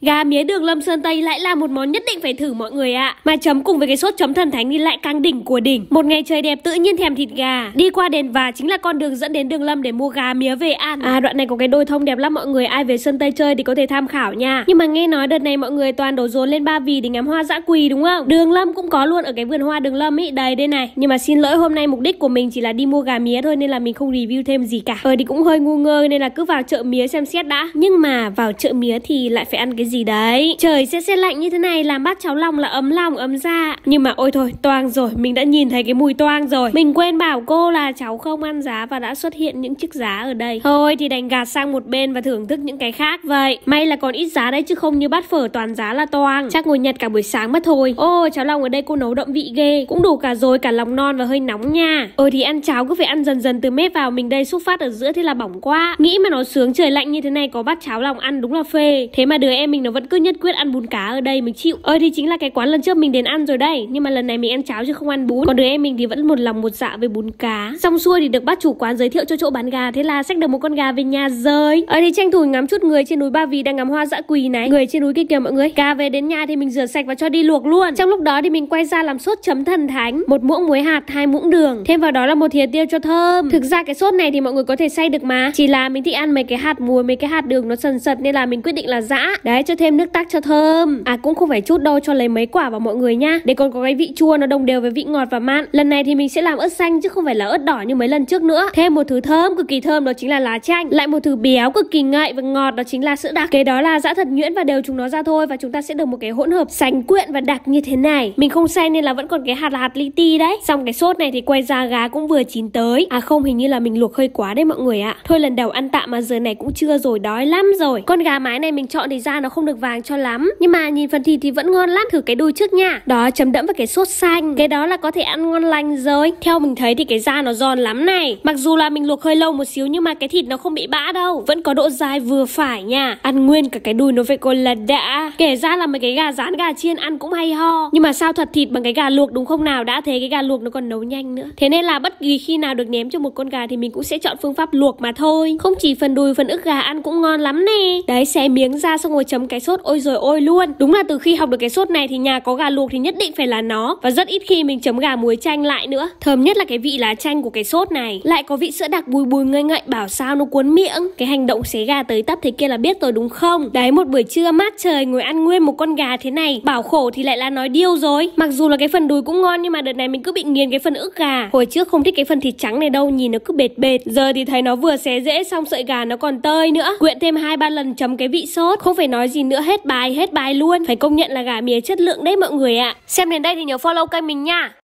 Gà mía đường Lâm Sơn Tây lại là một món nhất định phải thử mọi người ạ. À. Mà chấm cùng với cái sốt chấm thần thánh thì lại càng đỉnh của đỉnh. Một ngày trời đẹp tự nhiên thèm thịt gà. Đi qua đền và chính là con đường dẫn đến đường Lâm để mua gà mía về ăn. À đoạn này có cái đôi thông đẹp lắm mọi người, ai về Sơn Tây chơi thì có thể tham khảo nha. Nhưng mà nghe nói đợt này mọi người toàn đổ dồn lên Ba Vì để ngắm hoa dã quỳ đúng không? Đường Lâm cũng có luôn ở cái vườn hoa đường Lâm ấy, đầy đây này. Nhưng mà xin lỗi hôm nay mục đích của mình chỉ là đi mua gà mía thôi nên là mình không review thêm gì cả. Ờ thì cũng hơi ngu ngơ nên là cứ vào chợ mía xem xét đã. Nhưng mà vào chợ mía thì lại phải ăn cái gì đấy trời sẽ xe lạnh như thế này làm bát cháo lòng là ấm lòng ấm da, nhưng mà ôi thôi toang rồi mình đã nhìn thấy cái mùi toang rồi mình quên bảo cô là cháu không ăn giá và đã xuất hiện những chiếc giá ở đây thôi thì đành gạt sang một bên và thưởng thức những cái khác vậy may là còn ít giá đấy chứ không như bát phở toàn giá là toang chắc ngồi nhặt cả buổi sáng mất thôi ô cháo lòng ở đây cô nấu đậm vị ghê cũng đủ cả rồi cả lòng non và hơi nóng nha ờ thì ăn cháo cứ phải ăn dần dần từ mép vào mình đây xúc phát ở giữa thế là bỏng quá nghĩ mà nó sướng trời lạnh như thế này có bát cháo lòng ăn đúng là phê thế mà đứa em mình mình nó vẫn cứ nhất quyết ăn bún cá ở đây mình chịu ơi ờ, thì chính là cái quán lần trước mình đến ăn rồi đây nhưng mà lần này mình ăn cháo chứ không ăn bún còn đứa em mình thì vẫn một lòng một dạ với bún cá xong xuôi thì được bác chủ quán giới thiệu cho chỗ bán gà thế là xách được một con gà về nhà rồi ở ờ, thì tranh thủ ngắm chút người trên núi ba vì đang ngắm hoa dã quỳ này người trên núi kia kìa mọi người gà về đến nhà thì mình rửa sạch và cho đi luộc luôn trong lúc đó thì mình quay ra làm sốt chấm thần thánh một muỗng muối hạt hai muỗng đường thêm vào đó là một thìa tiêu cho thơm thực ra cái sốt này thì mọi người có thể xay được mà chỉ là mình thích ăn mấy cái hạt muối mấy cái hạt đường nó sần sật nên là mình quyết định là dã đấy cho thêm nước tắc cho thơm à cũng không phải chút đâu cho lấy mấy quả vào mọi người nha để còn có cái vị chua nó đồng đều với vị ngọt và mặn lần này thì mình sẽ làm ớt xanh chứ không phải là ớt đỏ như mấy lần trước nữa thêm một thứ thơm cực kỳ thơm đó chính là lá chanh lại một thứ béo cực kỳ ngậy và ngọt đó chính là sữa đặc cái đó là dã thật nhuyễn và đều chúng nó ra thôi và chúng ta sẽ được một cái hỗn hợp sành quyện và đặc như thế này mình không xay nên là vẫn còn cái hạt là hạt li ti đấy xong cái sốt này thì quay ra gá cũng vừa chín tới à không hình như là mình luộc hơi quá đấy mọi người ạ à. thôi lần đầu ăn tạm mà giờ này cũng chưa rồi đói lắm rồi con gà mái này mình chọn thì ra nó không không được vàng cho lắm nhưng mà nhìn phần thịt thì vẫn ngon lắm thử cái đùi trước nha đó chấm đẫm với cái sốt xanh cái đó là có thể ăn ngon lành rồi theo mình thấy thì cái da nó giòn lắm này mặc dù là mình luộc hơi lâu một xíu nhưng mà cái thịt nó không bị bã đâu vẫn có độ dài vừa phải nha ăn nguyên cả cái đùi nó vậy còn là đã kể ra là mấy cái gà rán gà chiên ăn cũng hay ho nhưng mà sao thật thịt bằng cái gà luộc đúng không nào đã thế cái gà luộc nó còn nấu nhanh nữa thế nên là bất kỳ khi nào được ném cho một con gà thì mình cũng sẽ chọn phương pháp luộc mà thôi không chỉ phần đùi phần ức gà ăn cũng ngon lắm nè đấy xé miếng ra xong rồi chấm cái sốt ôi rồi ôi luôn đúng là từ khi học được cái sốt này thì nhà có gà luộc thì nhất định phải là nó và rất ít khi mình chấm gà muối chanh lại nữa thơm nhất là cái vị lá chanh của cái sốt này lại có vị sữa đặc bùi bùi ngây ngậy bảo sao nó cuốn miệng cái hành động xé gà tới tấp thế kia là biết rồi đúng không đấy một buổi trưa mát trời ngồi ăn nguyên một con gà thế này bảo khổ thì lại là nói điêu rồi mặc dù là cái phần đùi cũng ngon nhưng mà đợt này mình cứ bị nghiền cái phần ức gà hồi trước không thích cái phần thịt trắng này đâu nhìn nó cứ bệt bệt giờ thì thấy nó vừa xé dễ xong sợi gà nó còn tơi nữa quyện thêm hai ba lần chấm cái vị sốt không phải nói gì gì nữa hết bài hết bài luôn Phải công nhận là gà mía chất lượng đấy mọi người ạ à. Xem đến đây thì nhớ follow kênh mình nha